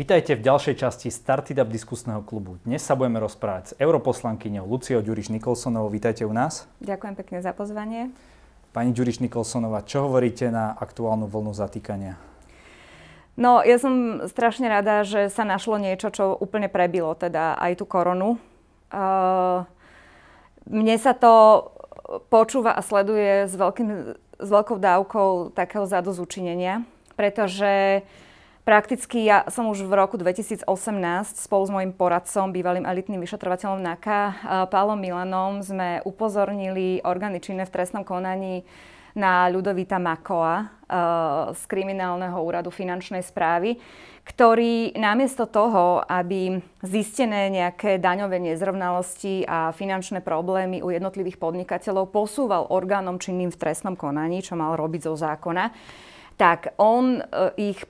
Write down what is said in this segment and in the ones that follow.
Vítajte v ďalšej časti Started Up diskusného klubu. Dnes sa budeme rozprávať s europoslankyňou Luciou Ďuriš Nikolsonovou. Vítajte u nás. Ďakujem pekne za pozvanie. Pani Ďuriš Nikolsonová, čo hovoríte na aktuálnu vlnu zatýkania? No, ja som strašne rada, že sa našlo niečo, čo úplne prebilo, teda aj tú koronu. Uh, mne sa to počúva a sleduje s, veľkým, s veľkou dávkou takého zadozúčinenia, pretože uh, Prakticky ja som už v roku 2018 spolu s mojim poradcom, bývalým elitným vyšetrovateľom NAKA, eh, Pálom Milanom, sme upozornili orgány činné v trestnom konaní na Ľudovita Makoa eh, z kriminálneho úradu finančnej správy, ktorý namiesto toho, aby zistené nejaké daňové nezrovnalosti a finančné problémy u jednotlivých podnikateľov posúval orgánom činným v trestnom konaní, čo mal robiť zo zákona, tak on eh, ich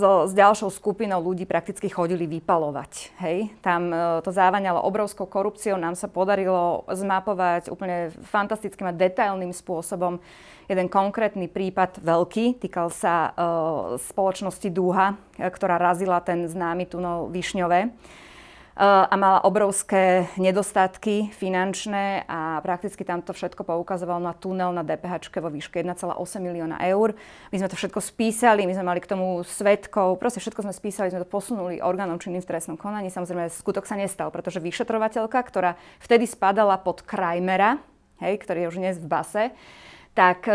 so, s ďalšou skupinou ľudí prakticky chodili vypalovať. Hej? Tam e, to závaňalo obrovskou korupciou, nám sa podarilo zmapovať úplne fantastickým a detailným spôsobom jeden konkrétny prípad veľký, týkal sa e, spoločnosti Dúha, e, ktorá razila ten známy tunel Višňové a mala obrovské nedostatky finančné a prakticky tam to všetko poukazovalo na tunel na DPH vo výške 1,8 milióna eur. My sme to všetko spísali, my sme mali k tomu svetkov, proste všetko sme spísali, sme to posunuli orgánom činným v trestnom konaní. Samozrejme, skutok sa nestal, pretože vyšetrovateľka, ktorá vtedy spadala pod Krajmera, hej, ktorý je už dnes v base, tak e, e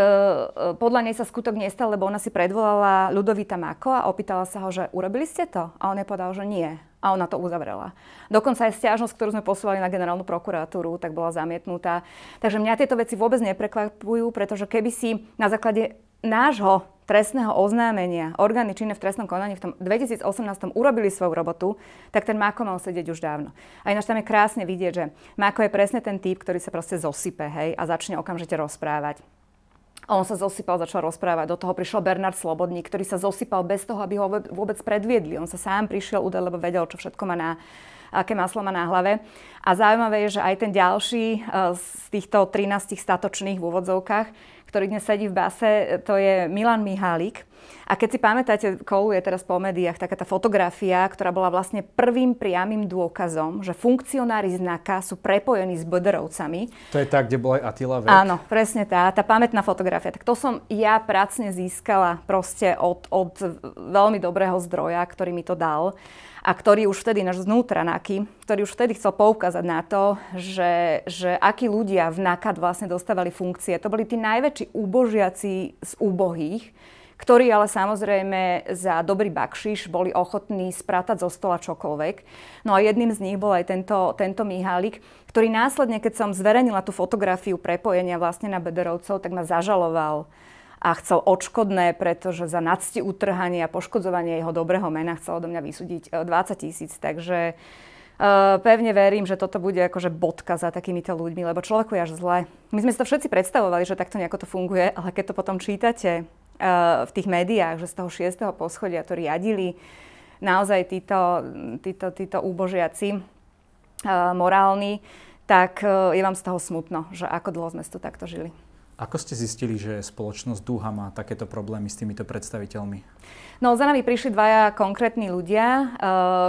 podľa nej sa skutok nestal, lebo ona si predvolala Ludovita Mako a opýtala sa ho, že urobili ste to? A on je povedal, že nie a ona to uzavrela. Dokonca aj stiažnosť, ktorú sme posúvali na generálnu prokuratúru, tak bola zamietnutá. Takže mňa tieto veci vôbec neprekvapujú, pretože keby si na základe nášho trestného oznámenia orgány činné v trestnom konaní v tom 2018 urobili svoju robotu, tak ten Máko mal sedieť už dávno. A ináč tam je krásne vidieť, že Máko je presne ten typ, ktorý sa proste zosype hej, a začne okamžite rozprávať. A on sa zosypal, začal rozprávať. Do toho prišiel Bernard Slobodník, ktorý sa zosypal bez toho, aby ho vôbec predviedli. On sa sám prišiel udať, lebo vedel, čo všetko má na, aké maslo má na hlave. A zaujímavé je, že aj ten ďalší e, z týchto 13 statočných v úvodzovkách, ktorý dnes sedí v base, e, to je Milan Mihálik, a keď si pamätáte, koluje teraz po médiách taká tá fotografia, ktorá bola vlastne prvým priamým dôkazom, že funkcionári znaka sú prepojení s bodrovcami. To je tá, kde bola aj Attila Vek. Áno, presne tá, tá pamätná fotografia. Tak to som ja pracne získala proste od, od veľmi dobrého zdroja, ktorý mi to dal a ktorý už vtedy náš znútra NAKY, ktorý už vtedy chcel poukázať na to, že, že akí ľudia v NAKAD vlastne dostávali funkcie. To boli tí najväčší úbožiaci z úbohých, ktorí ale samozrejme za dobrý bakšiš boli ochotní sprátať zo stola čokoľvek. No a jedným z nich bol aj tento, tento Mihálik, ktorý následne, keď som zverejnila tú fotografiu prepojenia vlastne na Bederovcov, tak ma zažaloval a chcel odškodné, pretože za nadsti utrhanie a poškodzovanie jeho dobrého mena chcel odo mňa vysúdiť 20 e, tisíc. Takže Uh, pevne verím, že toto bude akože bodka za takýmito ľuďmi, lebo človeku je až zle. My sme si to všetci predstavovali, že takto nejako to funguje, ale keď to potom čítate, v tých médiách, že z toho šiestého poschodia to riadili naozaj títo, títo, títo úbožiaci e, morálni, tak e, je vám z toho smutno, že ako dlho sme to takto žili. Ako ste zistili, že spoločnosť Dúha má takéto problémy s týmito predstaviteľmi? No, za nami prišli dvaja konkrétni ľudia, e,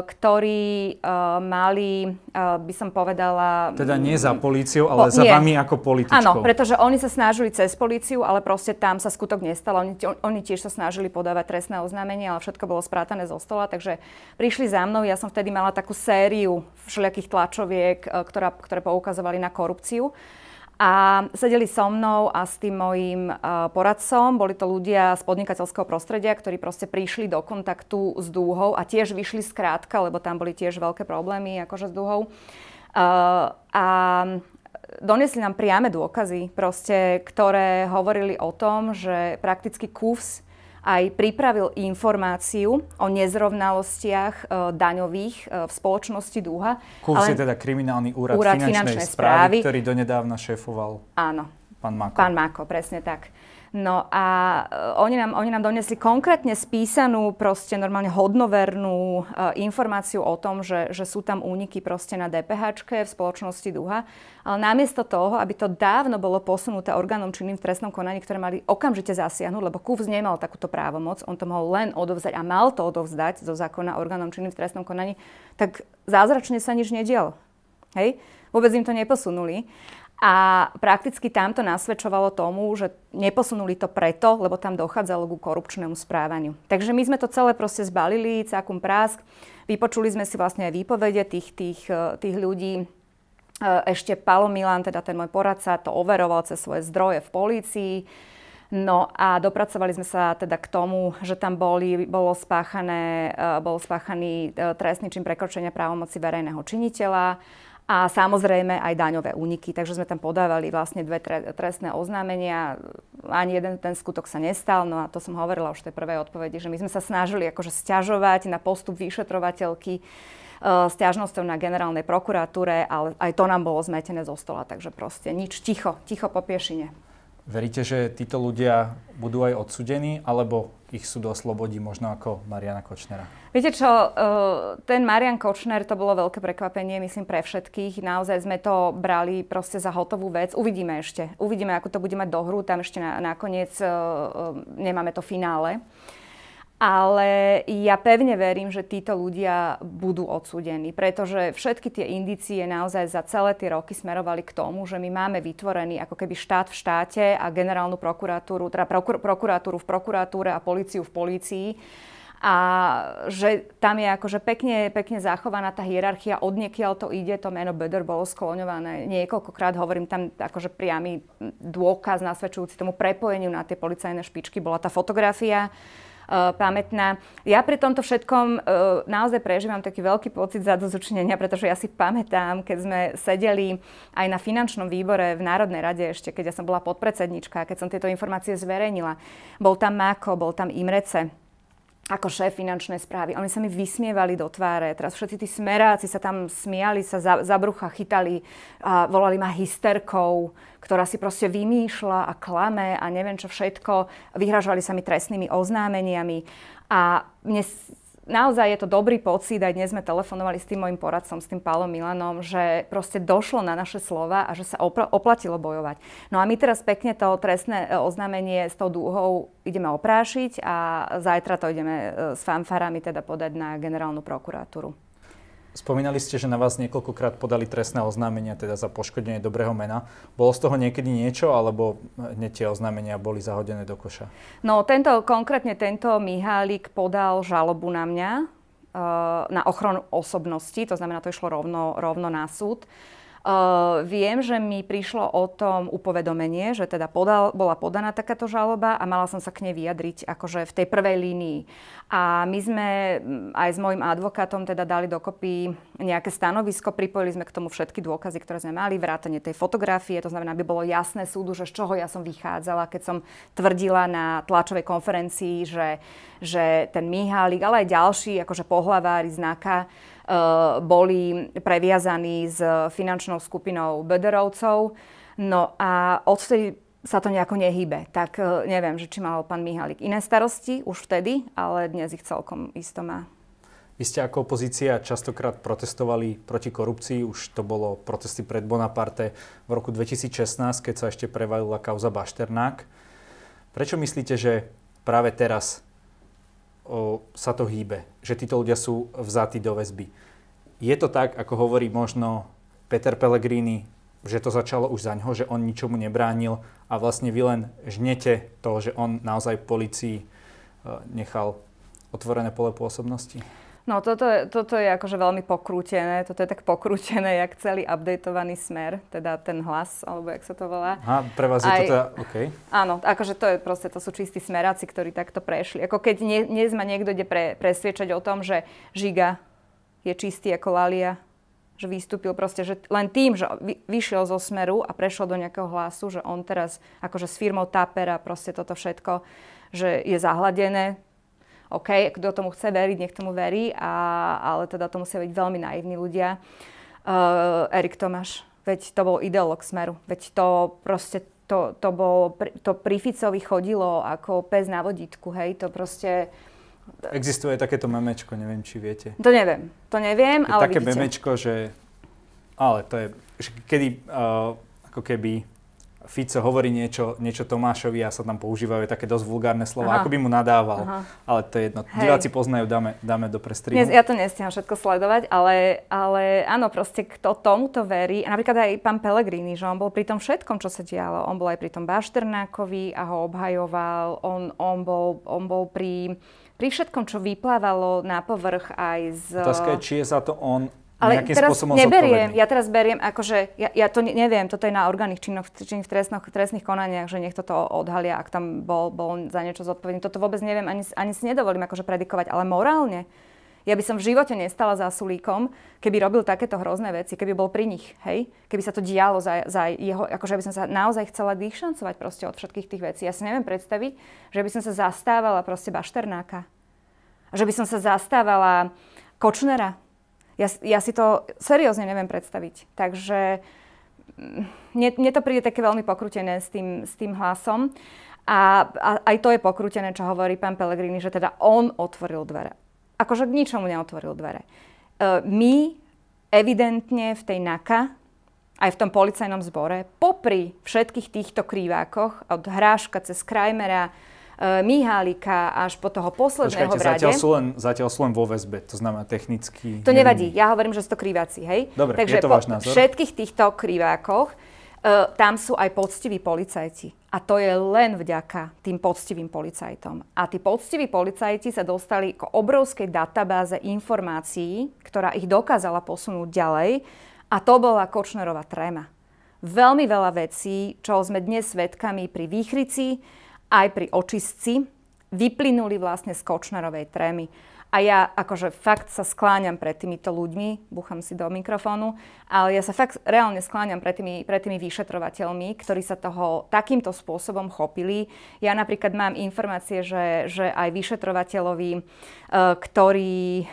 ktorí e, mali, e, by som povedala... Teda nie za políciou, ale po, za nie. vami ako političkou. Áno, pretože oni sa snažili cez políciu, ale proste tam sa skutok nestalo. Oni, oni tiež sa snažili podávať trestné oznámenie, ale všetko bolo sprátané zo stola, takže prišli za mnou. Ja som vtedy mala takú sériu všelijakých tlačoviek, ktorá, ktoré poukazovali na korupciu. A sedeli so mnou a s tým mojim eh, poradcom. Boli to ľudia z podnikateľského prostredia, ktorí proste prišli do kontaktu s dúhou a tiež vyšli z krátka, lebo tam boli tiež veľké problémy akože s dúhou. Eh, a donesli nám priame dôkazy, proste, ktoré hovorili o tom, že prakticky kúvs aj pripravil informáciu o nezrovnalostiach e, daňových e, v spoločnosti Dúha. Kurs je teda kriminálny úrad, úrad finančnej, finančnej správy, správy, ktorý donedávna šéfoval áno, pán Mako. Pán Mako, presne tak. No a e, oni nám, oni nám donesli konkrétne spísanú, proste normálne hodnovernú e, informáciu o tom, že, že sú tam úniky proste na DPH v spoločnosti Duha. Ale namiesto toho, aby to dávno bolo posunuté orgánom činným v trestnom konaní, ktoré mali okamžite zasiahnuť, lebo KUVS nemal takúto právomoc, on to mohol len odovzdať a mal to odovzdať zo zákona orgánom činným v trestnom konaní, tak zázračne sa nič nedialo. Hej? Vôbec im to neposunuli. A prakticky tamto nasvedčovalo tomu, že neposunuli to preto, lebo tam dochádzalo ku korupčnému správaniu. Takže my sme to celé proste zbalili, cakum prásk. Vypočuli sme si vlastne aj výpovede tých, tých, eh, tých ľudí. Eh, ešte Palo Milan, teda ten môj poradca, to overoval cez svoje zdroje v polícii. No a dopracovali sme sa teda k tomu, že tam boli, bolo spáchané, eh, bol spáchaný trestný čin prekročenia právomoci verejného činiteľa a samozrejme aj daňové úniky. Takže sme tam podávali vlastne dve trestné oznámenia. Ani jeden ten skutok sa nestal, no a to som hovorila už v tej prvej odpovedi, že my sme sa snažili akože stiažovať na postup vyšetrovateľky e, ťažnosťou na generálnej prokuratúre, ale aj to nám bolo zmetené zo stola, takže proste nič, ticho, ticho po piešine. Veríte, že títo ľudia budú aj odsudení, alebo ich sú doslobodí možno ako Mariana Kočnera? Viete čo, eh, ten Marian Kočner to bolo veľké prekvapenie, myslím, pre všetkých. Naozaj sme to brali proste za hotovú vec. Uvidíme ešte. Uvidíme, ako to bude mať hru. Tam ešte nakoniec eh, eh, nemáme to finále. Ale ja pevne verím, že títo ľudia budú odsúdení, pretože všetky tie indície naozaj za celé tie roky smerovali k tomu, že my máme vytvorený ako keby štát v štáte a generálnu prokuratúru, teda prokur- prokuratúru v prokuratúre a políciu v polícii a že tam je akože pekne, pekne zachovaná tá hierarchia, odniekiaľ to ide, to meno Böder bolo skloňované niekoľkokrát, hovorím tam akože priamy dôkaz nasvedčujúci tomu prepojeniu na tie policajné špičky, bola tá fotografia, Eh, pamätná. Ja pri tomto všetkom eh, naozaj prežívam taký veľký pocit zadozučinenia, pretože ja si pamätám, keď sme sedeli aj na finančnom výbore v Národnej rade ešte, keď ja som bola podpredsednička, keď som tieto informácie zverejnila. Bol tam Máko, bol tam Imrece, ako šéf finančnej správy. Oni sa mi vysmievali do tváre. Teraz všetci tí smeráci sa tam smiali, sa za, za brucha chytali a volali ma hysterkou, ktorá si proste vymýšľa a klame a neviem čo všetko. Vyhražovali sa mi trestnými oznámeniami. A mne naozaj je to dobrý pocit, aj dnes sme telefonovali s tým môjim poradcom, s tým Pálom Milanom, že proste došlo na naše slova a že sa opra- oplatilo bojovať. No a my teraz pekne to trestné e, oznámenie s tou dúhou ideme oprášiť a zajtra to ideme e, s fanfarami teda podať na generálnu prokuratúru. Spomínali ste, že na vás niekoľkokrát podali trestné oznámenia, teda za poškodenie dobrého mena. Bolo z toho niekedy niečo, alebo hneď tie oznámenia boli zahodené do koša? No, tento, konkrétne tento Mihálik podal žalobu na mňa, eh, na ochranu osobnosti, to znamená, to išlo rovno, rovno na súd viem, že mi prišlo o tom upovedomenie, že teda podal, bola podaná takáto žaloba a mala som sa k nej vyjadriť akože v tej prvej línii. A my sme mm, aj s môjim advokátom teda dali dokopy nejaké stanovisko, pripojili sme k tomu všetky dôkazy, ktoré sme mali, vrátanie tej fotografie, to znamená, aby bolo jasné súdu, že z čoho ja som vychádzala, keď som tvrdila na tlačovej konferencii, že, že ten Mihálik, ale aj ďalší, akože pohlavári, znaka, Eh, boli previazaní s finančnou skupinou Bederovcov. No a odtedy sa to nejako nehybe. Tak eh, neviem, že či mal pán Mihalik iné starosti už vtedy, ale dnes ich celkom isto má. Vy ste ako opozícia častokrát protestovali proti korupcii, už to bolo protesty pred Bonaparte v roku 2016, keď sa ešte prevalila kauza Bašternák. Prečo myslíte, že práve teraz o, sa to hýbe, že títo ľudia sú vzatí do väzby. Je to tak, ako hovorí možno Peter Pellegrini, že to začalo už za ňoho, že on ničomu nebránil a vlastne vy len žnete to, že on naozaj policii e, nechal otvorené pole pôsobnosti? Po No toto, toto je akože veľmi pokrútené, toto je tak pokrútené, jak celý updateovaný smer, teda ten hlas, alebo jak sa to volá. Aha, pre vás Aj, je to teda, OK. Áno, akože to je proste, to sú čistí smeráci, ktorí takto prešli. Ako keď nie, dnes ma niekto ide pre, presviečať o tom, že Žiga je čistý ako Lalia, že vystúpil proste, že len tým, že vyšiel zo smeru a prešiel do nejakého hlasu, že on teraz akože s firmou Tapera proste toto všetko, že je zahladené, OK, kto tomu chce veriť, nech tomu verí, a, ale teda to musia byť veľmi naivní ľudia. Uh, Erik Tomáš, veď to bol ideolog Smeru, veď to proste to, to, bol, to pri Ficovi chodilo ako pes na vodítku, hej, to proste... Existuje takéto memečko, neviem, či viete. To neviem, to neviem, je ale také vidíte. memečko, že... Ale to je... Kedy uh, ako keby Fico hovorí niečo, niečo Tomášovi a sa tam používajú také dosť vulgárne slova, Aha. ako by mu nadával. Aha. Ale to je jedno. Hej. Diváci poznajú, dáme, dáme do prestrihu. ja to nestiham všetko sledovať, ale, ale áno, proste kto tomuto verí, a napríklad aj pán Pellegrini, že on bol pri tom všetkom, čo sa dialo. On bol aj pri tom Bašternákovi a ho obhajoval, on, on, bol, on bol pri pri všetkom, čo vyplávalo na povrch aj z... Otázka je, či je za to on ale teraz neberiem, ja teraz beriem, akože, ja, ja to neviem, toto je na orgánnych činoch, či v trestných, trestných konaniach, že niekto to odhalia, ak tam bol, bol za niečo zodpovedný. Toto vôbec neviem, ani, ani si nedovolím akože predikovať, ale morálne. Ja by som v živote nestala za Sulíkom, keby robil takéto hrozné veci, keby bol pri nich, hej? Keby sa to dialo za, za jeho, akože by som sa naozaj chcela dýchšancovať proste od všetkých tých vecí. Ja si neviem predstaviť, že by som sa zastávala proste Bašternáka. Že by som sa zastávala Kočnera, ja, ja si to seriózne neviem predstaviť. Takže mm, mne, mne to príde také veľmi pokrutené s tým, s tým hlasom. A, a aj to je pokrutené, čo hovorí pán Pellegrini, že teda on otvoril dvere. Akože k ničomu neotvoril dvere. E, my evidentne v tej NAKA, aj v tom policajnom zbore, popri všetkých týchto krývákoch, od Hráška cez Krajmera, E, Mihálika až po toho posledného Počkajte, rade. Zatiaľ sú, len, zatiaľ sú len vo väzbe, to znamená technicky. To nevadí, ja hovorím, že sú to kriváci, hej? Dobre, Takže je to váš názor? všetkých týchto krivákoch e, tam sú aj poctiví policajti. A to je len vďaka tým poctivým policajtom. A tí poctiví policajti sa dostali k obrovskej databáze informácií, ktorá ich dokázala posunúť ďalej. A to bola Kočnerová tréma. Veľmi veľa vecí, čo sme dnes svedkami pri Výchrici, aj pri očistci vyplynuli vlastne z Kočnerovej trémy. A ja akože fakt sa skláňam pred týmito ľuďmi, Búcham si do mikrofónu, ale ja sa fakt reálne skláňam pred tými, pred tými vyšetrovateľmi, ktorí sa toho takýmto spôsobom chopili. Ja napríklad mám informácie, že, že aj vyšetrovateľovi, e, ktorý e,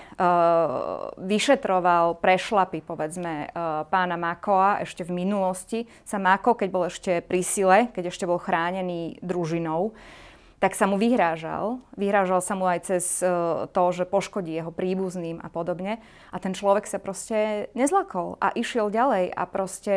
vyšetroval prešlapy, povedzme, e, pána Makoa ešte v minulosti, sa Mako, keď bol ešte pri sile, keď ešte bol chránený družinou, tak sa mu vyhrážal. Vyhrážal sa mu aj cez e, to, že poškodí jeho príbuzným a podobne. A ten človek sa proste nezlakol a išiel ďalej a proste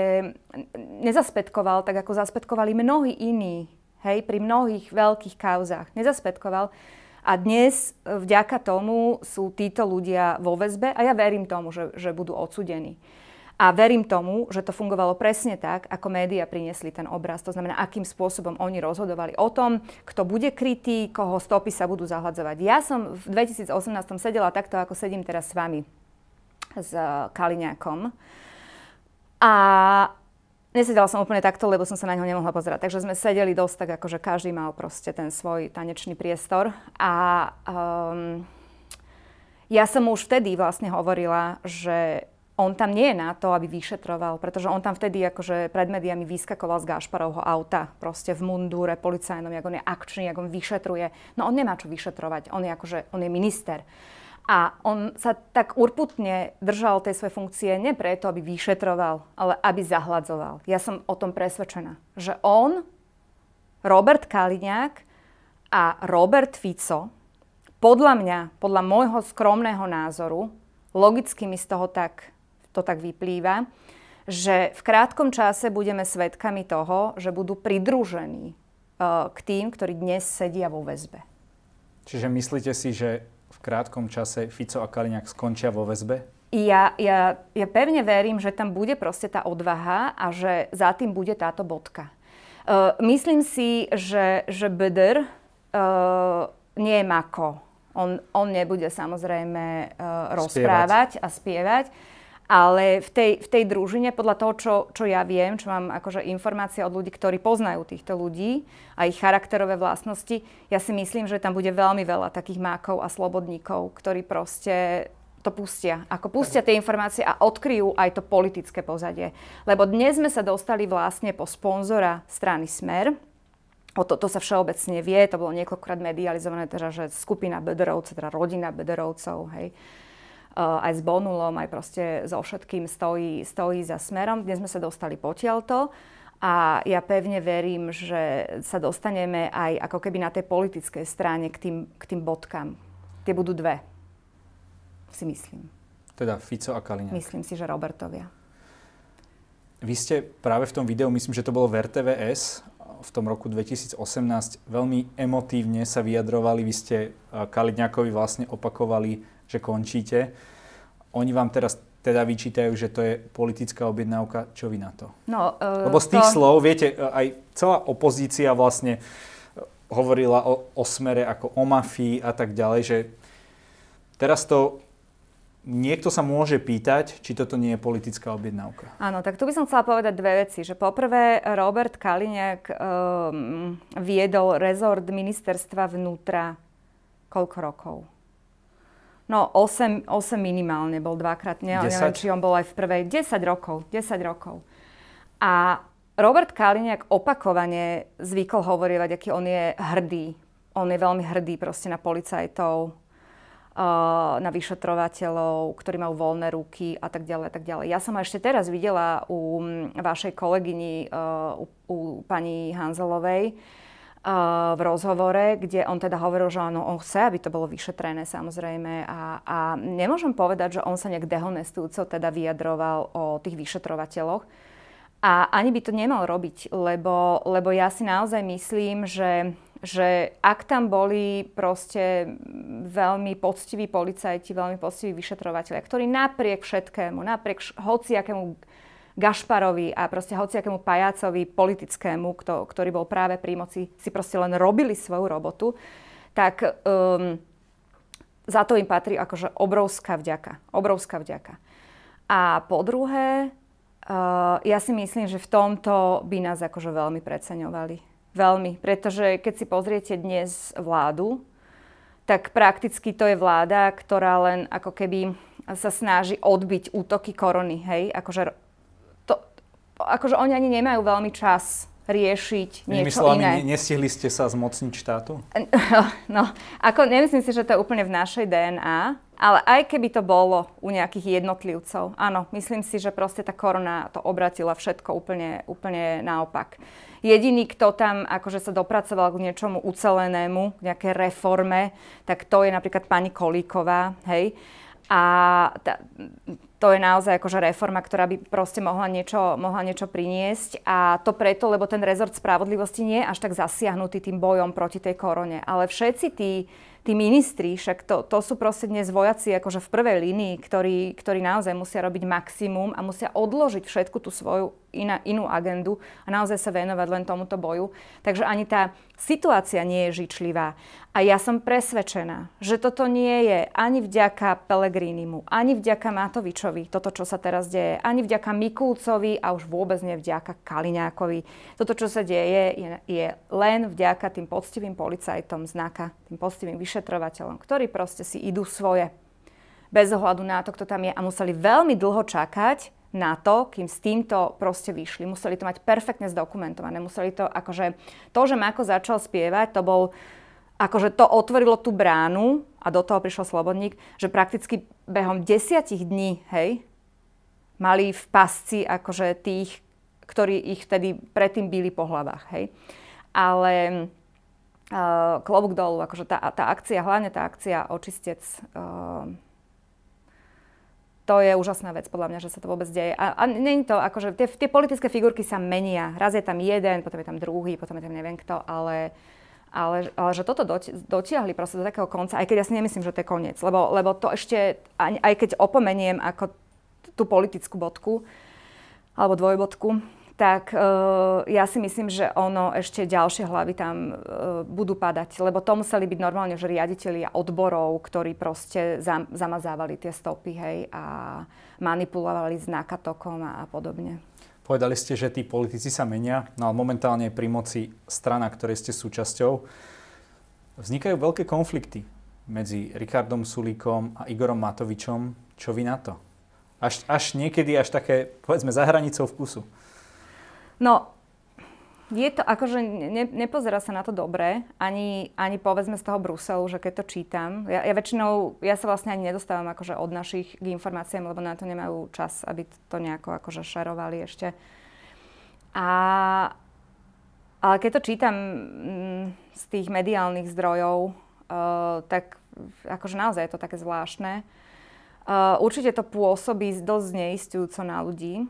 nezaspetkoval, tak, ako zaspetkovali mnohí iní, hej, pri mnohých veľkých kauzách. Nezaspetkoval. A dnes e, vďaka tomu sú títo ľudia vo väzbe a ja verím tomu, že, že budú odsudení. A verím tomu, že to fungovalo presne tak, ako médiá priniesli ten obraz. To znamená, akým spôsobom oni rozhodovali o tom, kto bude krytý, koho stopy sa budú zahľadzovať. Ja som v 2018 sedela takto, ako sedím teraz s vami, s eh, Kaliňákom. A Nesedela som úplne takto, lebo som sa na neho nemohla pozerať. Takže sme sedeli dosť tak, akože každý mal proste ten svoj tanečný priestor. A um, ja som mu už vtedy vlastne hovorila, že on tam nie je na to, aby vyšetroval, pretože on tam vtedy akože pred médiami vyskakoval z Gašparovho auta, proste v mundúre policajnom, jak on je akčný, jak on vyšetruje. No on nemá čo vyšetrovať, on je akože, on je minister. A on sa tak urputne držal tej svojej funkcie nie preto, aby vyšetroval, ale aby zahladzoval. Ja som o tom presvedčená, že on, Robert Kaliňák a Robert Fico, podľa mňa, podľa môjho skromného názoru, logicky mi z toho tak to tak vyplýva, že v krátkom čase budeme svedkami toho, že budú pridružení e, k tým, ktorí dnes sedia vo väzbe. Čiže myslíte si, že v krátkom čase Fico a Kaliňák skončia vo väzbe? Ja, ja, ja pevne verím, že tam bude proste tá odvaha a že za tým bude táto bodka. Uh, myslím si, že, že Böder uh, e, nie je mako. On, on nebude samozrejme uh, rozprávať spievať. a spievať ale v tej, v tej družine, podľa toho, čo, čo ja viem, čo mám akože informácie od ľudí, ktorí poznajú týchto ľudí a ich charakterové vlastnosti, ja si myslím, že tam bude veľmi veľa takých mákov a slobodníkov, ktorí proste to pustia. Ako pustia tie informácie a odkryjú aj to politické pozadie. Lebo dnes sme sa dostali vlastne po sponzora strany Smer, O to, to sa všeobecne vie, to bolo niekoľkokrát medializované, teda, že skupina bederovcov, teda rodina bederovcov, hej, Eh, aj s Bonulom, aj proste so všetkým stojí, stojí za smerom. Dnes sme sa dostali potiaľto a ja pevne verím, že sa dostaneme aj ako keby na tej politickej strane k tým, k tým bodkám. Tie budú dve, si myslím. Teda Fico a Kaliňák. Myslím si, že Robertovia. Vy ste práve v tom videu, myslím, že to bolo v RTVS, v tom roku 2018 veľmi emotívne sa vyjadrovali. Vy ste eh, Kaliňákovi vlastne opakovali že končíte. Oni vám teraz teda vyčítajú, že to je politická objednávka. Čo vy na to? No, uh, Lebo z tých to... slov, viete, e, aj celá opozícia vlastne e, hovorila o, o smere ako o mafii a tak ďalej, že teraz to niekto sa môže pýtať, či toto nie je politická objednávka. Áno, tak tu by som chcela povedať dve veci. Že poprvé, Robert Kaliňák um, viedol rezort ministerstva vnútra koľko rokov? No 8, 8 minimálne bol dvakrát, ne, neviem, či on bol aj v prvej, 10 rokov, 10 rokov. A Robert Kaliniak opakovane zvykol hovorievať, aký on je hrdý. On je veľmi hrdý proste na policajtov, eh, na vyšetrovateľov, ktorí majú voľné ruky a tak ďalej tak ďalej. Ja som ešte teraz videla u mm, vašej kolegyni, eh, u, u pani Hanzelovej, v rozhovore, kde on teda hovoril, že áno, on chce, aby to bolo vyšetrené samozrejme a, a nemôžem povedať, že on sa nejak dehonestujúco teda vyjadroval o tých vyšetrovateľoch. A ani by to nemal robiť, lebo, lebo ja si naozaj myslím, že, že ak tam boli proste veľmi poctiví policajti, veľmi poctiví vyšetrovateľe, ktorí napriek všetkému, napriek hociakému Gašparovi a proste hociakému pajácovi politickému, kto, ktorý bol práve pri moci, si proste len robili svoju robotu, tak um, za to im patrí akože obrovská vďaka. Obrovská vďaka. A po druhé, uh, ja si myslím, že v tomto by nás akože veľmi preceňovali. Veľmi. Pretože keď si pozriete dnes vládu, tak prakticky to je vláda, ktorá len ako keby sa snaží odbiť útoky korony, hej, akože akože oni ani nemajú veľmi čas riešiť niečo Myslám, iné. nestihli ste sa zmocniť štátu? No, no, ako nemyslím si, že to je úplne v našej DNA, ale aj keby to bolo u nejakých jednotlivcov, áno, myslím si, že proste tá korona to obratila všetko úplne, úplne naopak. Jediný, kto tam akože sa dopracoval k niečomu ucelenému, k nejakej reforme, tak to je napríklad pani Kolíková, hej. A tá, to je naozaj akože reforma, ktorá by proste mohla niečo, mohla niečo priniesť. A to preto, lebo ten rezort spravodlivosti nie je až tak zasiahnutý tým bojom proti tej korone. Ale všetci tí, tí ministri, však to, to sú proste dnes vojaci akože v prvej línii, ktorí, ktorí naozaj musia robiť maximum a musia odložiť všetku tú svoju iná, inú agendu a naozaj sa venovať len tomuto boju. Takže ani tá situácia nie je žičlivá. A ja som presvedčená, že toto nie je ani vďaka Pelegrínimu, ani vďaka Matovičovi, toto, čo sa teraz deje, ani vďaka Mikulcovi a už vôbec nie vďaka Kaliňákovi. Toto, čo sa deje, je, je len vďaka tým poctivým policajtom znaka, tým poctivým vyšetrovateľom, ktorí proste si idú svoje bez ohľadu na to, kto tam je a museli veľmi dlho čakať, na to, kým s týmto proste vyšli. Museli to mať perfektne zdokumentované. Museli to, akože, to, že Mako začal spievať, to bol, akože to otvorilo tú bránu a do toho prišiel Slobodník, že prakticky behom desiatich dní, hej, mali v pasci akože tých, ktorí ich vtedy predtým bili po hlavách, hej. Ale uh, klobúk dolu, akože tá, tá akcia, hlavne tá akcia Očistec uh, to je úžasná vec, podľa mňa, že sa to vôbec deje. A, a není to, akože tie, tie politické figurky sa menia. Raz je tam jeden, potom je tam druhý, potom je tam neviem kto, ale, ale, ale že toto dotiahli proste do takého konca, aj keď ja si nemyslím, že to je koniec, lebo, lebo to ešte, aj, aj keď opomeniem ako tú politickú bodku, alebo dvojbodku, tak e, ja si myslím, že ono ešte ďalšie hlavy tam e, budú padať, lebo to museli byť normálne, že riaditeľia odborov, ktorí proste zam, zamazávali tie stopy, hej, a manipulovali s nákatokom a, a podobne. Povedali ste, že tí politici sa menia, no ale momentálne pri moci strana, ktorej ste súčasťou. Vznikajú veľké konflikty medzi Rikardom Sulíkom a Igorom Matovičom. Čo vy na to? Až, až niekedy až také, povedzme, za hranicou vkusu. No, je to akože, ne, nepozerá sa na to dobre, ani, ani povedzme z toho Bruselu, že keď to čítam. Ja, ja väčšinou, ja sa vlastne ani nedostávam akože od našich k informáciám, lebo na to nemajú čas, aby to nejako akože šerovali ešte. A, ale keď to čítam mm, z tých mediálnych zdrojov, uh, tak akože naozaj je to také zvláštne. Uh, určite to pôsobí dosť neistujúco na ľudí,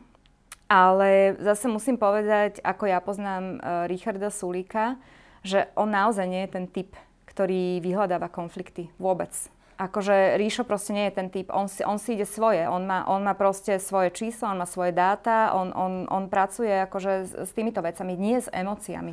ale zase musím povedať, ako ja poznám e, Richarda Sulíka, že on naozaj nie je ten typ, ktorý vyhľadáva konflikty vôbec. Akože Ríšo proste nie je ten typ, on si, on si ide svoje, on má, on má proste svoje číslo, on má svoje dáta, on, on, on pracuje akože s, s týmito vecami, nie s emóciami.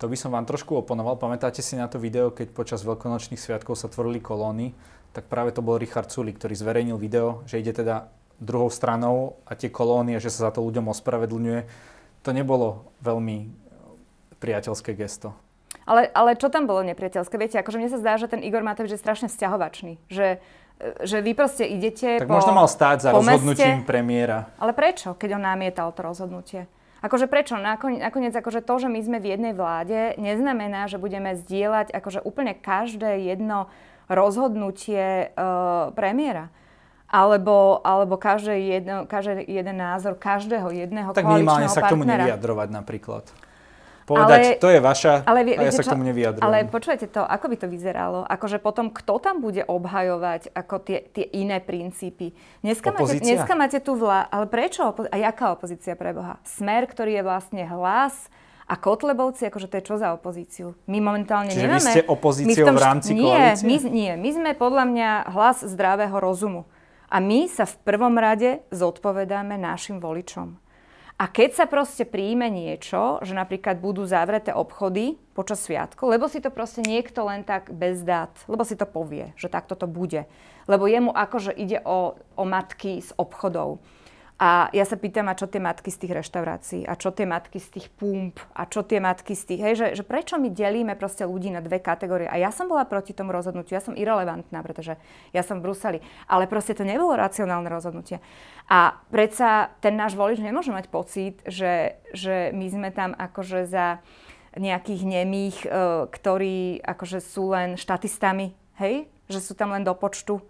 To by som vám trošku oponoval. Pamätáte si na to video, keď počas veľkonočných sviatkov sa tvorili kolóny? Tak práve to bol Richard Sulik, ktorý zverejnil video, že ide teda druhou stranou a tie kolónie, že sa za to ľuďom ospravedlňuje, to nebolo veľmi priateľské gesto. Ale, ale čo tam bolo nepriateľské? Viete, akože mne sa zdá, že ten Igor Matovič je strašne vzťahovačný. Že, že vy proste idete Tak po, možno mal stáť za rozhodnutím meste, premiéra. Ale prečo, keď on námietal to rozhodnutie? Akože prečo? Nakoniec, nakoniec akože to, že my sme v jednej vláde, neznamená, že budeme zdieľať akože úplne každé jedno rozhodnutie e, premiéra alebo, alebo každé jedno, každý jeden názor každého jedného tak minimálne sa k tomu nevyjadrovať napríklad. Povedať, ale, to je vaša ale vie, a ja sa čo, k tomu nevyjadrujem. Ale počujete to, ako by to vyzeralo? Akože potom, kto tam bude obhajovať ako tie, tie iné princípy? Dneska opozícia? máte, dneska máte tu vlá... Ale prečo? a jaká opozícia pre Boha? Smer, ktorý je vlastne hlas a Kotlebovci, akože to je čo za opozíciu? My momentálne Čiže nemáme... Čiže vy ste opozíciou v, tom, v rámci nie, koalície? My, nie, my sme podľa mňa hlas zdravého rozumu. A my sa v prvom rade zodpovedáme našim voličom. A keď sa proste príjme niečo, že napríklad budú zavreté obchody počas sviatku, lebo si to proste niekto len tak bez dát, lebo si to povie, že takto to bude. Lebo jemu akože ide o, o matky z obchodov a ja sa pýtam, a čo tie matky z tých reštaurácií, a čo tie matky z tých pump, a čo tie matky z tých, hej, že, že prečo my delíme proste ľudí na dve kategórie. A ja som bola proti tomu rozhodnutiu, ja som irrelevantná, pretože ja som v Bruseli, ale proste to nebolo racionálne rozhodnutie. A predsa ten náš volič nemôže mať pocit, že, že my sme tam akože za nejakých nemých, e, ktorí akože sú len štatistami, hej? Že sú tam len do počtu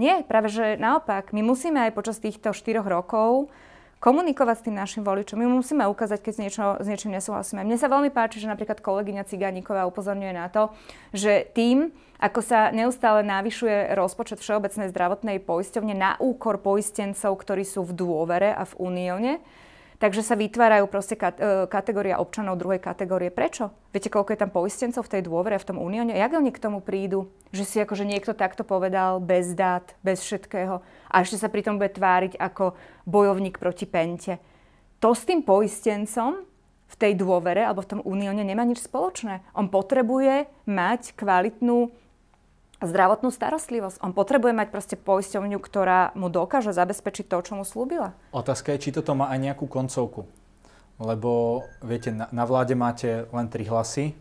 nie, práve že naopak. My musíme aj počas týchto štyroch rokov komunikovať s tým našim voličom. My musíme ukázať, keď s, niečo, s niečím nesúhlasíme. Mne sa veľmi páči, že napríklad kolegyňa Cigániková upozorňuje na to, že tým, ako sa neustále navyšuje rozpočet Všeobecnej zdravotnej poisťovne na úkor poistencov, ktorí sú v dôvere a v unióne, Takže sa vytvárajú proste kat- e, kategória občanov druhej kategórie. Prečo? Viete, koľko je tam poistencov v tej dôvere, v tom unióne? Jak oni k tomu prídu? Že si akože niekto takto povedal bez dát, bez všetkého a ešte sa pritom bude tváriť ako bojovník proti pente. To s tým poistencom v tej dôvere alebo v tom unióne nemá nič spoločné. On potrebuje mať kvalitnú zdravotnú starostlivosť. On potrebuje mať proste poisťovňu, ktorá mu dokáže zabezpečiť to, čo mu slúbila. Otázka je, či toto má aj nejakú koncovku. Lebo, viete, na, na vláde máte len tri hlasy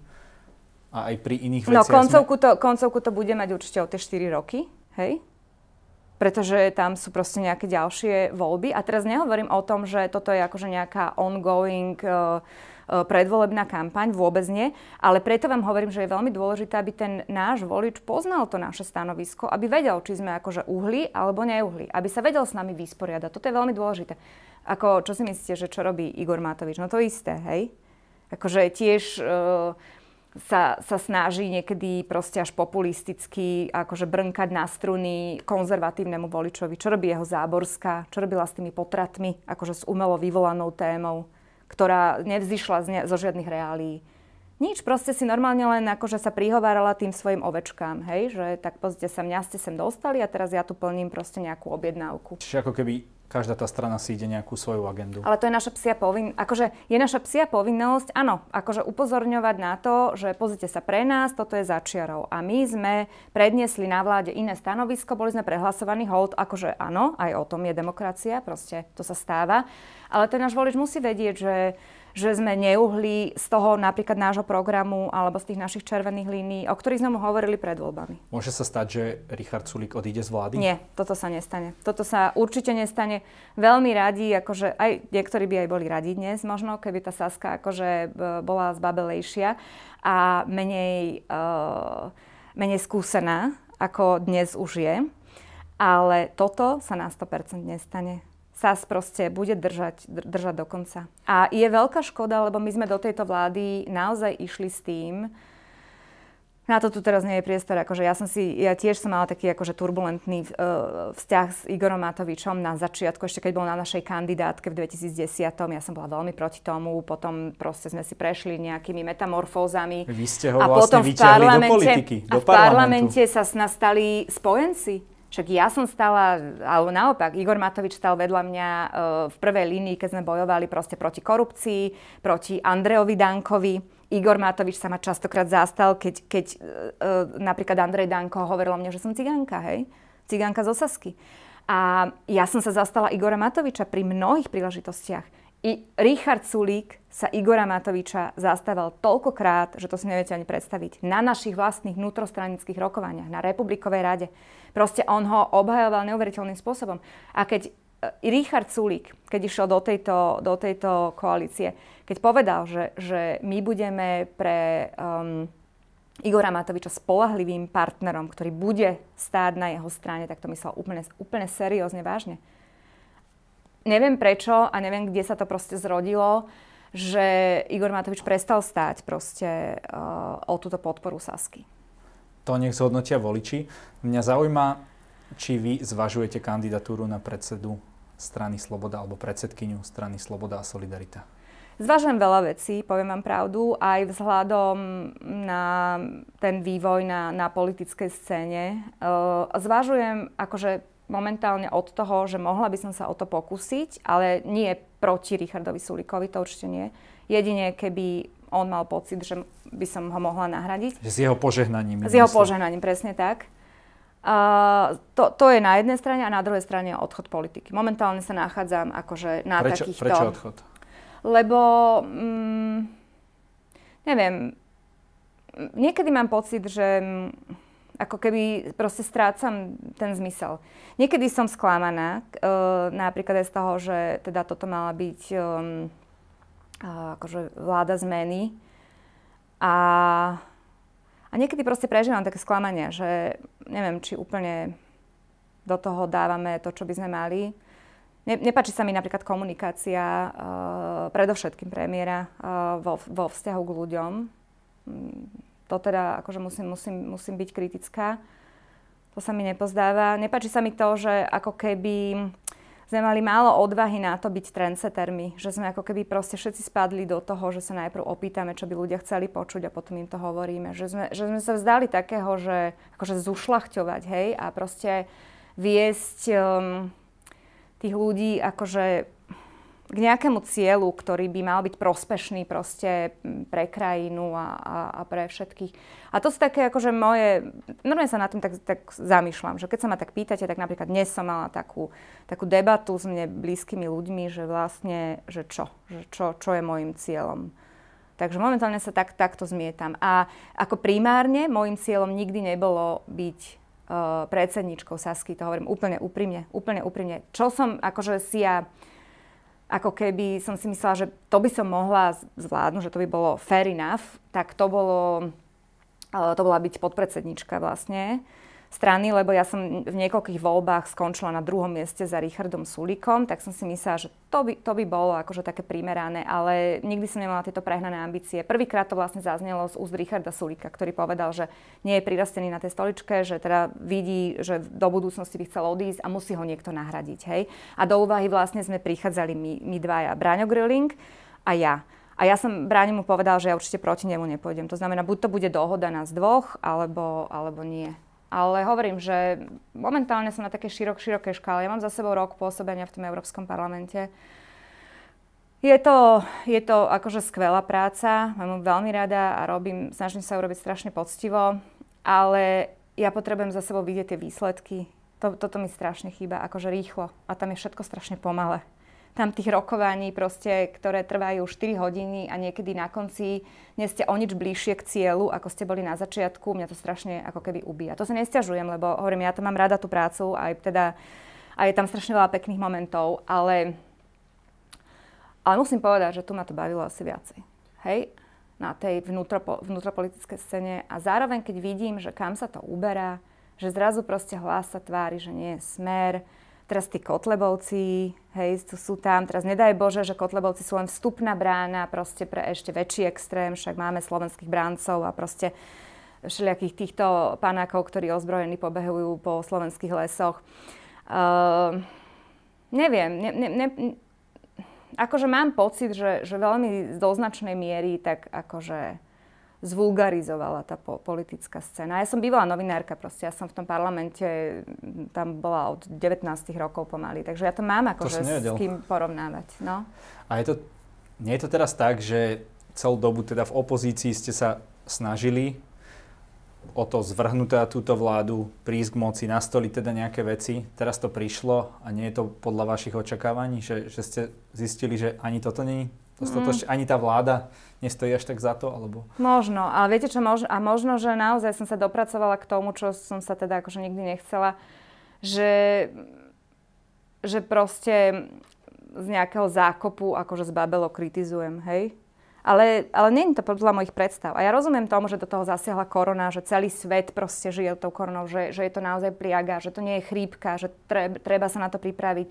a aj pri iných no, veciach... No, koncovku, sme... to, koncovku to bude mať určite o tie 4 roky, hej? pretože tam sú proste nejaké ďalšie voľby. A teraz nehovorím o tom, že toto je akože nejaká ongoing uh, Eh, predvolebná kampaň, vôbec nie. Ale preto vám hovorím, že je veľmi dôležité, aby ten náš volič poznal to naše stanovisko, aby vedel, či sme akože uhli alebo neuhli. Aby sa vedel s nami vysporiadať. Toto je veľmi dôležité. Ako, čo si myslíte, že čo robí Igor Matovič? No to isté, hej? Akože tiež eh, sa, sa snaží niekedy proste až populisticky akože brnkať na struny konzervatívnemu voličovi. Čo robí jeho záborská, čo robila s tými potratmi, akože s umelo vyvolanou témou ktorá nevzýšla ne- zo žiadnych reálií. Nič, proste si normálne len akože sa prihovárala tým svojim ovečkám, hej, že tak pozrite sa, mňa ste sem dostali a teraz ja tu plním proste nejakú objednávku. Čiže ako keby každá tá strana si ide nejakú svoju agendu. Ale to je naša psia povinnosť. Akože je naša psia povinnosť, áno, akože upozorňovať na to, že pozrite sa pre nás, toto je začiarov. A my sme predniesli na vláde iné stanovisko, boli sme prehlasovaní hold, akože áno, aj o tom je demokracia, proste to sa stáva. Ale ten náš volič musí vedieť, že že sme neuhli z toho napríklad nášho programu alebo z tých našich červených línií, o ktorých sme mu hovorili pred voľbami. Môže sa stať, že Richard Sulik odíde z vlády? Nie, toto sa nestane. Toto sa určite nestane. Veľmi radi, akože aj niektorí by aj boli radi dnes možno, keby tá Saska akože e, bola zbabelejšia a menej, uh, menej skúsená, ako dnes už je. Ale toto sa na 100% nestane. SAS proste bude držať, držať do konca. A je veľká škoda, lebo my sme do tejto vlády naozaj išli s tým, na to tu teraz nie je priestor, akože ja som si, ja tiež som mala taký akože turbulentný uh, vzťah s Igorom Matovičom na začiatku, ešte keď bol na našej kandidátke v 2010, ja som bola veľmi proti tomu, potom proste sme si prešli nejakými metamorfózami. Vy ste ho a vlastne potom v parlamente, do politiky, do a v parlamente sa nastali spojenci. Však ja som stala, alebo naopak, Igor Matovič stal vedľa mňa e, v prvej línii, keď sme bojovali proste proti korupcii, proti Andrejovi Dankovi. Igor Matovič sa ma častokrát zastal, keď, keď e, e, napríklad Andrej Danko hovoril o mne, že som cigánka, hej? Cigánka z Osasky. A ja som sa zastala Igora Matoviča pri mnohých príležitostiach. I Richard Sulík sa Igora Matoviča zastával toľkokrát, že to si neviete ani predstaviť. Na našich vlastných vnútrostranických rokovaniach, na Republikovej rade. Proste on ho obhajoval neuveriteľným spôsobom. A keď e, Richard Sulík, keď išiel do tejto, do tejto koalície, keď povedal, že, že my budeme pre um, Igora Matoviča spolahlivým partnerom, ktorý bude stáť na jeho strane, tak to myslel úplne, úplne seriózne, vážne neviem prečo a neviem, kde sa to proste zrodilo, že Igor Matovič prestal stáť proste uh, o túto podporu Sasky. To nech zhodnotia voliči. Mňa zaujíma, či vy zvažujete kandidatúru na predsedu strany Sloboda alebo predsedkyňu strany Sloboda a Solidarita. Zvažujem veľa vecí, poviem vám pravdu, aj vzhľadom na ten vývoj na, na politickej scéne. Eh, zvažujem akože momentálne od toho, že mohla by som sa o to pokúsiť, ale nie proti Richardovi Sulikovi, to určite nie. Jedine keby on mal pocit, že by som ho mohla nahradiť. Že s jeho požehnaním. S jeho požehnaním, presne tak. Uh, to, to je na jednej strane a na druhej strane odchod politiky. Momentálne sa nachádzam akože na prečo, takýchto... Prečo odchod? Lebo, mm, neviem, niekedy mám pocit, že... Mm, ako keby proste strácam ten zmysel. Niekedy som sklamaná, e, napríklad aj z toho, že teda toto mala byť e, e, akože vláda zmeny. A, a niekedy proste prežívam také sklamania, že neviem, či úplne do toho dávame to, čo by sme mali. Ne, nepáči sa mi napríklad komunikácia e, predovšetkým premiéra e, vo, vo vzťahu k ľuďom mm, to teda akože musím, musím, musím byť kritická. To sa mi nepozdáva. Nepáči sa mi to, že ako keby sme mali málo odvahy na to byť trendsettermi. Že sme ako keby proste všetci spadli do toho, že sa najprv opýtame, čo by ľudia chceli počuť a potom im to hovoríme. Že sme, že sme sa vzdali takého, že akože zušlachťovať, hej, a proste viesť um, tých ľudí akože k nejakému cieľu, ktorý by mal byť prospešný proste pre krajinu a, a, a pre všetkých. A to sú také akože moje, normálne sa na tom tak, tak zamýšľam, že keď sa ma tak pýtate, tak napríklad dnes som mala takú, takú debatu s mne blízkymi ľuďmi, že vlastne, že čo, že čo, čo je môjim cieľom. Takže momentálne sa tak, takto zmietam. A ako primárne môjim cieľom nikdy nebolo byť uh, predsedničkou Sasky, to hovorím úplne úprimne, úplne úprimne. Čo som akože si ja ako keby som si myslela, že to by som mohla zvládnuť, že to by bolo fair enough, tak to bolo, e, to bola byť podpredsednička vlastne strany, lebo ja som v niekoľkých voľbách skončila na druhom mieste za Richardom Sulikom, tak som si myslela, že to by, to by bolo akože také primerané, ale nikdy som nemala tieto prehnané ambície. Prvýkrát to vlastne zaznelo z úst Richarda Sulika, ktorý povedal, že nie je prirastený na tej stoličke, že teda vidí, že do budúcnosti by chcel odísť a musí ho niekto nahradiť. Hej? A do úvahy vlastne sme prichádzali my, my dvaja, Braňo Grilling a ja. A ja som Bráni mu povedal, že ja určite proti nemu nepôjdem. To znamená, buď to bude dohoda nás dvoch, alebo, alebo nie. Ale hovorím, že momentálne som na také širok, širokej škále. Ja mám za sebou rok pôsobenia v tom Európskom parlamente. Je to, je to akože skvelá práca, mám ju veľmi rada a robím, snažím sa urobiť strašne poctivo, ale ja potrebujem za sebou vidieť tie výsledky. To, toto mi strašne chýba, akože rýchlo. A tam je všetko strašne pomalé tam tých rokovaní, proste, ktoré trvajú 4 hodiny a niekedy na konci nie ste o nič bližšie k cieľu, ako ste boli na začiatku, mňa to strašne ako keby ubíja. To sa nestiažujem, lebo hovorím, ja to mám rada tú prácu aj teda, a je tam strašne veľa pekných momentov, ale, ale musím povedať, že tu ma to bavilo asi viacej. Hej? na tej vnútropo, vnútropolitickej scéne a zároveň, keď vidím, že kam sa to uberá, že zrazu proste hlas sa tvári, že nie je smer, Teraz tí Kotlebovci, hej, sú tam, teraz nedaj Bože, že Kotlebovci sú len vstupná brána proste pre ešte väčší extrém, však máme slovenských bráncov a proste všelijakých týchto panákov, ktorí ozbrojení pobehujú po slovenských lesoch. Uh, neviem, ne, ne, ne, akože mám pocit, že, že veľmi do značnej miery tak akože zvulgarizovala tá po- politická scéna. Ja som bývala novinárka proste, ja som v tom parlamente mm, tam bola od 19 rokov pomaly, takže ja to mám akože s kým porovnávať. No. A je to, nie je to teraz tak, že celú dobu teda v opozícii ste sa snažili o to zvrhnutá teda túto vládu, prísť k moci, nastoliť teda nejaké veci. Teraz to prišlo a nie je to podľa vašich očakávaní, že, že ste zistili, že ani toto je to, mm. to, ani tá vláda nestojí až tak za to, alebo... Možno, ale viete čo, možno, a možno, že naozaj som sa dopracovala k tomu, čo som sa teda akože nikdy nechcela, že, že proste z nejakého zákopu akože Babelo kritizujem, hej? Ale, ale nie je to podľa mojich predstav. A ja rozumiem tomu, že do toho zasiahla korona, že celý svet proste žije tou koronou, že, že je to naozaj priaga, že to nie je chrípka, že treb, treba sa na to pripraviť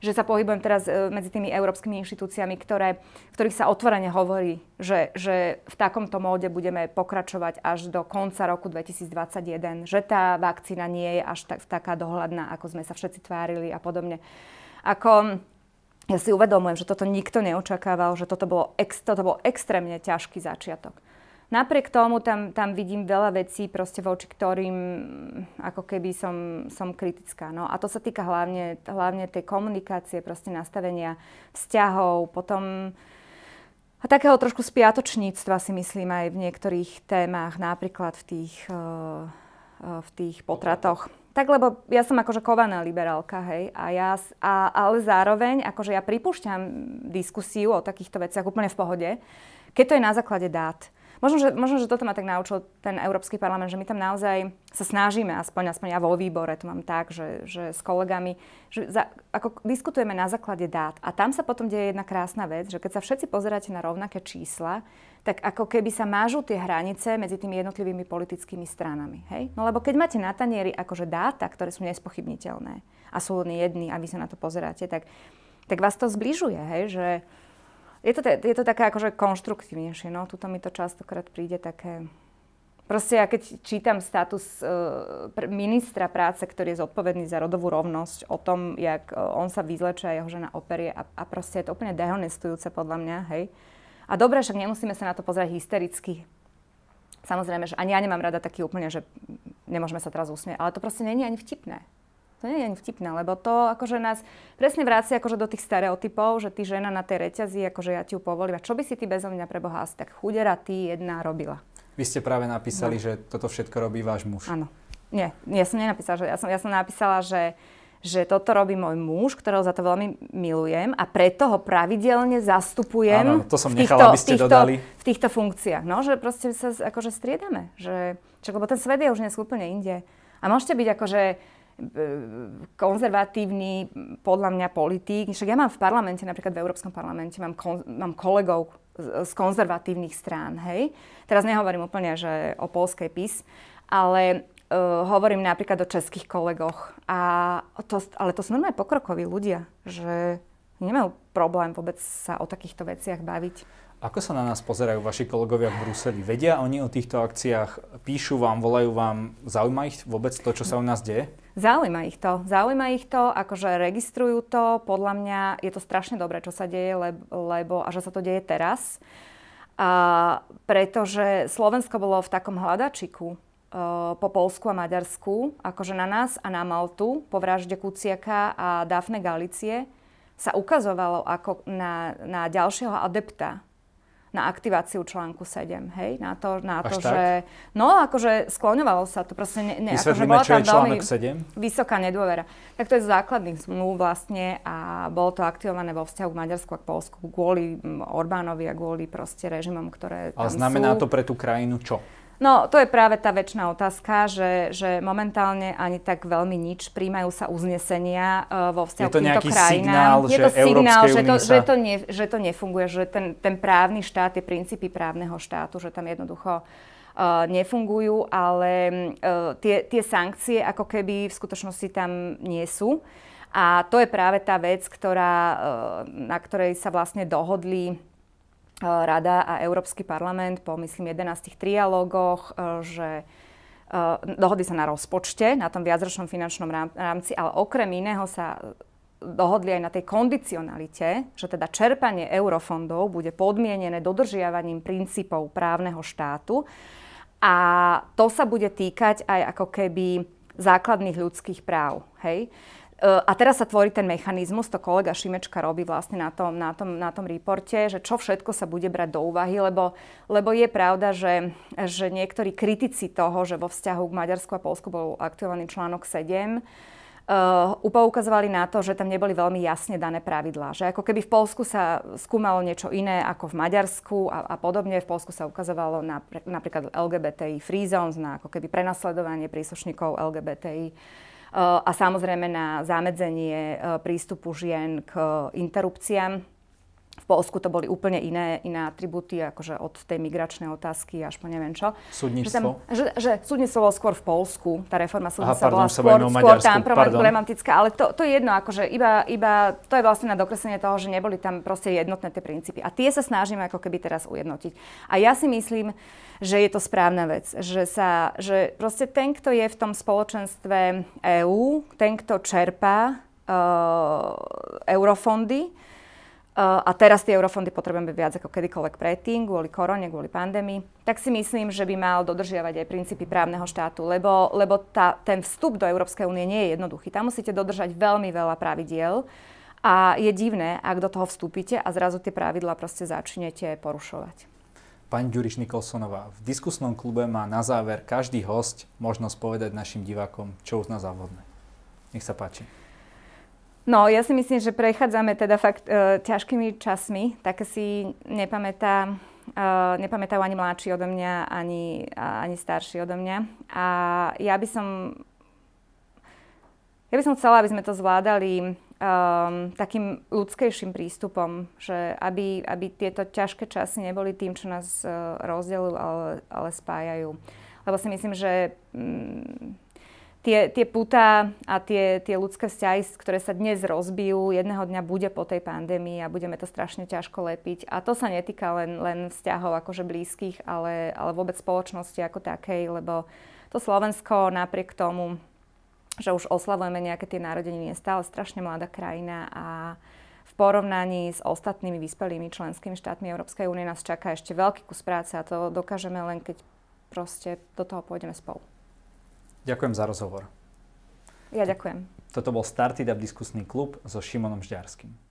že sa pohybujem teraz e, medzi tými európskymi inštitúciami, ktoré, v ktorých sa otvorene hovorí, že, že v takomto móde budeme pokračovať až do konca roku 2021, že tá vakcína nie je až tak, taká dohľadná, ako sme sa všetci tvárili a podobne. Ako ja si uvedomujem, že toto nikto neočakával, že toto, bolo, toto bol extrémne ťažký začiatok. Napriek tomu tam, tam vidím veľa vecí, proste voči ktorým mm, ako keby som, som kritická. No a to sa týka hlavne, hlavne tej komunikácie, proste nastavenia vzťahov, potom a takého trošku spiatočníctva si myslím aj v niektorých témach, napríklad v tých, eh, eh, v tých potratoch. Tak lebo ja som akože kovaná liberálka, hej, a ja, a, ale zároveň akože ja pripúšťam diskusiu o takýchto veciach úplne v pohode, keď to je na základe dát. Možno že, možno, že toto ma tak naučil ten Európsky parlament, že my tam naozaj sa snažíme, aspoň, aspoň ja vo výbore to mám tak, že, že s kolegami, že za, ako diskutujeme na základe dát. A tam sa potom deje jedna krásna vec, že keď sa všetci pozeráte na rovnaké čísla, tak ako keby sa mážu tie hranice medzi tými jednotlivými politickými stranami. Hej? No lebo keď máte na tanieri akože dáta, ktoré sú nespochybniteľné a sú len jedny a vy sa na to pozeráte, tak, tak vás to zbližuje, hej? že je to, je to také akože konštruktívnejšie, no. Tuto mi to častokrát príde také... Proste ja keď čítam status e, ministra práce, ktorý je zodpovedný za rodovú rovnosť, o tom, jak e, on sa a jeho žena operie a, a proste je to úplne dehonestujúce podľa mňa, hej. A dobre, však nemusíme sa na to pozerať hystericky. Samozrejme, že ani ja nemám rada taký úplne, že nemôžeme sa teraz usmieť, ale to proste není ani vtipné to nie je ani vtipné, lebo to akože nás presne vracia akože do tých stereotypov, že ty žena na tej reťazi, akože ja ti ju povolím. A čo by si ty bez mňa preboha asi tak chudera ty jedna robila? Vy ste práve napísali, no. že toto všetko robí váš muž. Áno. Nie, ja som nenapísala, že ja som, ja som napísala, že že toto robí môj muž, ktorého za to veľmi milujem a preto ho pravidelne zastupujem Áno, to som v, týchto, nechala, aby ste týchto, dodali. v týchto funkciách. No, že proste sa akože striedame. Že, čak, lebo ten svet je už dnes úplne inde. A môžete byť akože konzervatívny, podľa mňa, politík. Však ja mám v parlamente, napríklad v Európskom parlamente, mám, kon, mám kolegov z, z konzervatívnych strán, hej. Teraz nehovorím úplne, že o polskej PIS, ale uh, hovorím napríklad o českých kolegoch. A to, ale to sú normálne pokrokoví ľudia, že nemajú problém vôbec sa o takýchto veciach baviť. Ako sa na nás pozerajú vaši kolegovia v Bruseli? Vedia oni o týchto akciách? Píšu vám, volajú vám? Zaujíma ich vôbec to, čo sa u nás deje? Zaujíma ich to, zaujíma ich to, akože registrujú to, podľa mňa je to strašne dobré, čo sa deje, lebo, lebo a že sa to deje teraz, a, pretože Slovensko bolo v takom hľadačiku e, po Polsku a Maďarsku, akože na nás a na Maltu po vražde Kuciaka a Dafne Galicie sa ukazovalo ako na, na ďalšieho adepta na aktiváciu článku 7, hej, na to, na Až to tak? že... No, akože skloňovalo sa to, proste ne, ne akože bola tam veľmi 7? vysoká nedôvera. Tak to je základný základných zmluv vlastne a bolo to aktivované vo vzťahu k Maďarsku a k Polsku kvôli mm, Orbánovi a kvôli proste režimom, ktoré Ale tam znamená sú. to pre tú krajinu čo? No to je práve tá väčšiná otázka, že, že momentálne ani tak veľmi nič. Príjmajú sa uznesenia uh, vo vzťahu k týmto krajinám. Signál, je to signál, že to, sa... že, to ne, že to nefunguje, že ten, ten právny štát, tie princípy právneho štátu, že tam jednoducho Uh, nefungujú, ale uh, tie, tie sankcie ako keby v skutočnosti tam nie sú. A to je práve tá vec, ktorá, na ktorej sa vlastne dohodli Eh, Rada a Európsky parlament po, myslím, 11 trialógoch, eh, že eh, dohodli sa na rozpočte, na tom viacročnom finančnom rámci, ale okrem iného sa dohodli aj na tej kondicionalite, že teda čerpanie eurofondov bude podmienené dodržiavaním princípov právneho štátu a to sa bude týkať aj ako keby základných ľudských práv. Hej? Uh, E, a teraz sa tvorí ten mechanizmus, to kolega Šimečka robí vlastne na tom, na tom, na tom reporte, že čo všetko sa bude brať do úvahy, lebo, lebo je pravda, že, že niektorí kritici toho, že vo vzťahu k Maďarsku a Polsku bol aktuálny článok 7, Uh, e, upoukazovali na to, že tam neboli veľmi jasne dané pravidlá. Že ako keby v Polsku sa skúmalo niečo iné ako v Maďarsku a, a podobne. V Polsku sa ukazovalo na, napríklad LGBTI free zones, na ako keby prenasledovanie príslušníkov LGBTI uh, a samozrejme na zamedzenie e, prístupu žien k e, interrupciám Polsku to boli úplne iné, iné atributy, akože od tej migračnej otázky až po neviem čo. Súdnictvo? Že, tam, že, že súdnictvo bolo skôr v Polsku, tá reforma súdnictva bola skôr, skôr tam problematická, ale to, to je jedno, akože iba, iba to je vlastne na dokreslenie toho, že neboli tam proste jednotné tie princípy. A tie sa snažíme ako keby teraz ujednotiť. A ja si myslím, že je to správna vec, že, sa, že proste ten, kto je v tom spoločenstve EÚ, ten, kto čerpá uh, eurofondy, Eh, a teraz tie eurofondy potrebujeme viac ako kedykoľvek predtým, kvôli korone, kvôli pandémii, tak si myslím, že by mal dodržiavať aj princípy právneho štátu, lebo, lebo tá, ten vstup do Európskej únie nie je jednoduchý. Tam musíte dodržať veľmi veľa pravidiel a je divné, ak do toho vstúpite a zrazu tie pravidla proste začnete porušovať. Pani Ďuriš Nikolsonová, v diskusnom klube má na záver každý host možnosť povedať našim divákom, čo uzná závodné. Nech sa páči. No, ja si myslím, že prechádzame teda fakt e, ťažkými časmi, také si nepamätá, e, nepamätajú ani mladší odo mňa, ani, a, ani starší odo mňa. A ja by som, ja by som chcela, aby sme to zvládali um, takým ľudskejším prístupom, že aby, aby tieto ťažké časy neboli tým, čo nás uh, e, rozdelujú, ale, ale spájajú. Lebo si myslím, že um, tie, tie putá a tie, tie ľudské vzťahy, ktoré sa dnes rozbijú, jedného dňa bude po tej pandémii a budeme to strašne ťažko lepiť. A to sa netýka len, len vzťahov akože blízkych, ale, ale vôbec spoločnosti ako takej, lebo to Slovensko napriek tomu, že už oslavujeme nejaké tie narodeniny, je stále strašne mladá krajina a v porovnaní s ostatnými vyspelými členskými štátmi Európskej únie nás čaká ešte veľký kus práce a to dokážeme len keď proste do toho pôjdeme spolu. Ďakujem za rozhovor. Ja ďakujem. Toto bol Startup diskusný klub so Šimonom Žďarským.